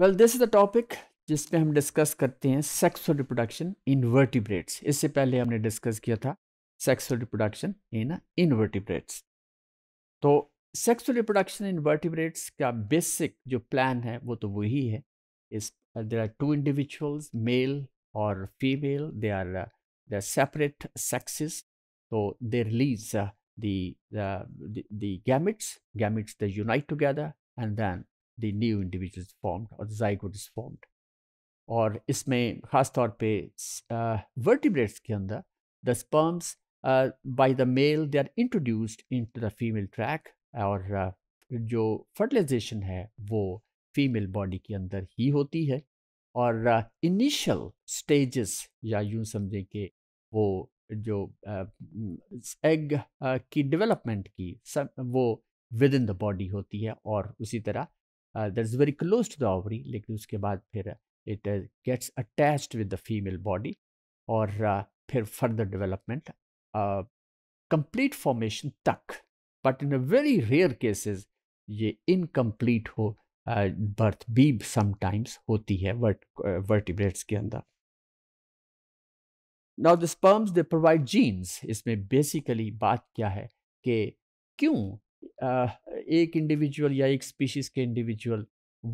Well this is the topic जिस पे हम डिस्कस करते हैं सेक्सुअल रिप्रोडक्शन इन वर्टिब्रेट्स इससे पहले हमने डिस्कस किया था सेक्सुअल रिप्रोडक्शन इन इनवर्टिब्रेट्स तो सेक्सुअल रिप्रोडक्शन इन वर्टिब्रेट्स का बेसिक जो प्लान है वो तो वही है इस there are two individuals male और female they are they separate sexes तो they release the gametes gametes gametes unite together and then the new individual is formed or the zygote is formed और इसमें ख़ास तौर पे vertebrates uh, के अंदर the sperms by the male they are introduced into the female tract और uh, जो fertilization है वो फीमेल बॉडी के अंदर ही होती है और इनिशियल uh, स्टेजेस या यूं समझें कि वो जो एग की डेवलपमेंट की सब वो विद इन द बॉडी होती है और उसी तरह that is very close to the ovary लेकिन उसके बाद फिर it gets attached with the female body और uh, फिर फर्दर डेवलपमेंट कंप्लीट फॉर्मेशन तक but in a very rare cases ये इनकम्प्लीट हो बर्थ uh, भी समटाइम्स होती है वर्ट वर्टिब्रेट्स uh, के अंदर now the sperms they provide genes इसमें बेसिकली बात क्या है कि क्यों एक इंडिविजुअल या एक स्पीशीज के इंडिविजुअल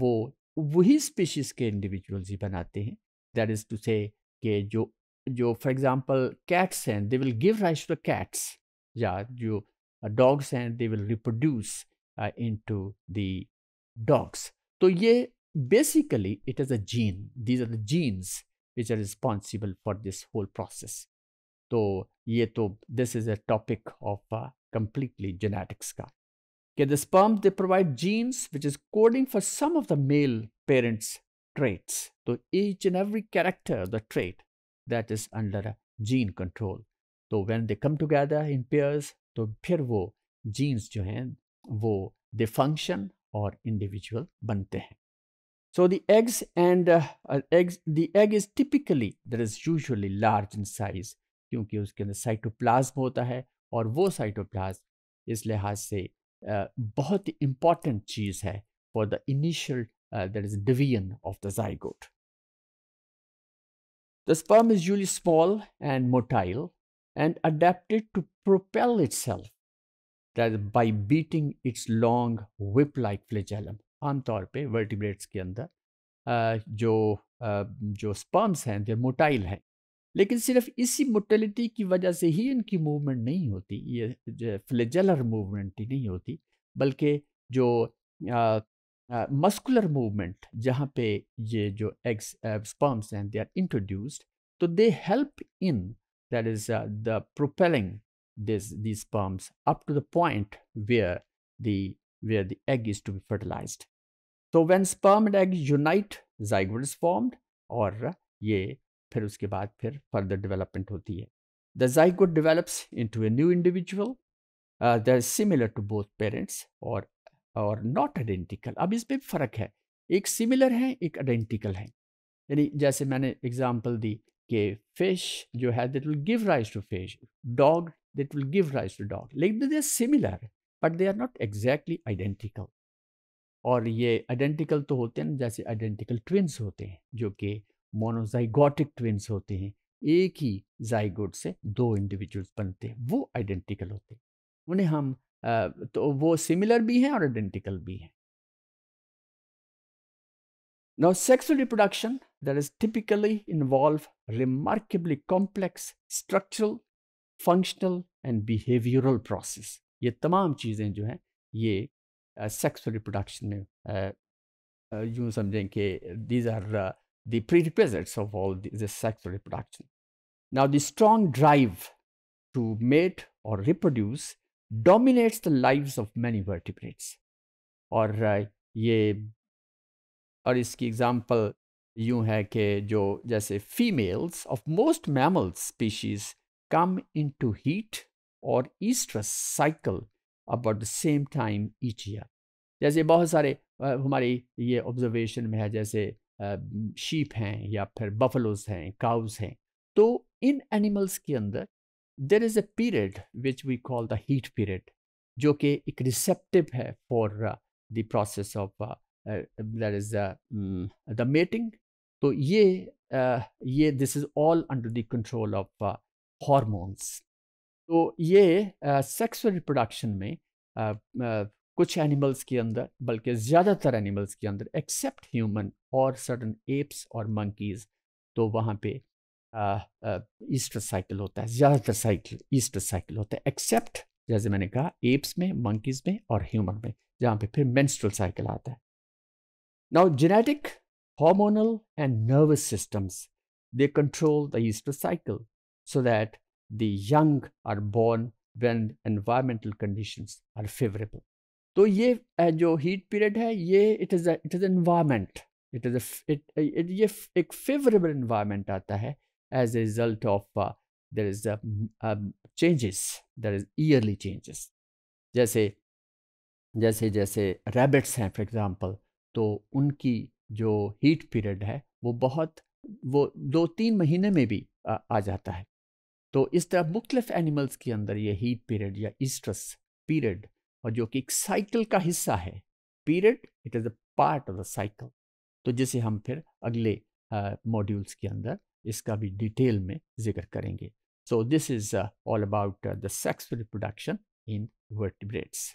वो वही स्पीशीज के इंडिविजुअल्स ही बनाते हैं दैट इज़ टू से के जो जो फॉर एग्जांपल कैट्स हैं they will give rise to cats या जो डॉग्स हैं they will reproduce into the dogs तो ये basically it is a gene these are the genes which are responsible for this whole process तो ये तो this is a topic of completely genetic sky. Okay, the sperm they provide genes which is coding for some of the male parents' traits. So each and every character, the trait that is under a gene control. So when they come together in pairs, to pair wo genes jo hain, wo they function or individual bante hain. So the eggs and uh, uh, eggs, the egg is typically there is usually large in size. क्योंकि उसके अंदर cytoplasm होता और वो cytoplasm इस लिहाज से बहुत ही इम्पॉर्टेंट चीज़ है for the initial that is division of the zygote. The sperm is usually small and motile and adapted to propel itself that is, by beating its long whip-like flagellum. आमतौर पे vertebrates के अंदर जो जो sperms हैं दे motile हैं लेकिन सिर्फ इसी मोटेलिटी की वजह से ही इनकी मूवमेंट नहीं होती ये फ्लेजलर मूवमेंट ही नहीं होती बल्कि जो मस्कुलर मूवमेंट जहाँ पे ये जो एग्स स्पर्म्स हैं दे आर इंट्रोड्यूस्ड तो they help in that is the propelling this these sperms up to the point where the where the egg is to be fertilize तो when sperm and egg unite zygote is formed और ये फिर उसके बाद फिर further development होती है the develops into a new individual the similar to both parents और और नॉट आइडेंटिकल अब इसमें फ़र्क है एक सिमिलर है एक आइडेंटिकल है यानी जैसे मैंने एग्जाम्पल दी कि फिश जो है that will give rise to fish dog that will give rise to dog लेकिन they are similar but they are not exactly identical और ये आइडेंटिकल तो होते हैं जैसे आइडेंटिकल ट्विन्स होते हैं जो कि मोनोजाइगोटिक ट्विन्स होते हैं एक ही जाइगोड से दो इंडिविजुअल्स बनते हैं वो आइडेंटिकल होते हैं उन्हें हम तो वो सिमिलर भी हैं और आइडेंटिकल भी हैं now sexual reproduction that is typically involve remarkably complex structural functional and behavioural process ये तमाम चीज़ें जो हैं ये सेक्सुअल रिप्रोडक्शन में uh, समझें कि these are the prerequisites of all this sexual reproduction. Now, the strong drive to mate or reproduce dominates the lives of many vertebrates. Or uh, ye, or iski example yun hai ke jo jaise females of most mammal species come into heat or estrus cycle about the same time each year. जैसे बहुत सारे हमारी ये observation में है जैसे sheep हैं या फिर बफलोज हैं काउज हैं तो इन एनिमल्स के अंदर there is a period which we call the heat period जो कि एक रिसेप्टिव है for the process of there is the mating तो ये uh, ये this is all under the control of hormones तो ये सेक्सुअल uh, रिप्रोडक्शन में uh, uh, कुछ एनिमल्स के अंदर बल्कि ज़्यादातर एनिमल्स के अंदर एक्सेप्ट ह्यूमन और सर्टन एप्स और मंकीज़ तो वहाँ पे ईस्टर साइकिल होता है ज़्यादातर साइकिल ईस्टर साइकिल होता है एक्सेप्ट जैसे मैंने कहा एप्स में मंकीज़ में और ह्यूमन में जहाँ पे फिर मैंस्ट्रल साइकिल आता है now genetic hormonal and nervous systems they control the oestrus cycle so that the young are born when environmental condition are favourable तो ये जो हीट पीरियड है ये it is it is environment it is it ये एक फेवरेबल एनवायरमेंट आता है as a result of there is changes there is yearly changes जैसे जैसे जैसे रैबिट्स हैं फॉर एग्ज़ाम्पल तो उनकी जो हीट पीरियड है वो बहुत वो दो तीन महीने में भी आ, आ जाता है तो इस तरह मुख्तलिफ एनिमल्स के अंदर ये हीट पीरियड या ईस्ट्रस पीरियड और जो कि एक साइकिल का हिस्सा है period it is a part of the cycle तो जिसे हम फिर अगले मॉड्यूल्स uh, के अंदर इसका भी डिटेल में जिक्र करेंगे so this is all about the sex reproduction in vertebrates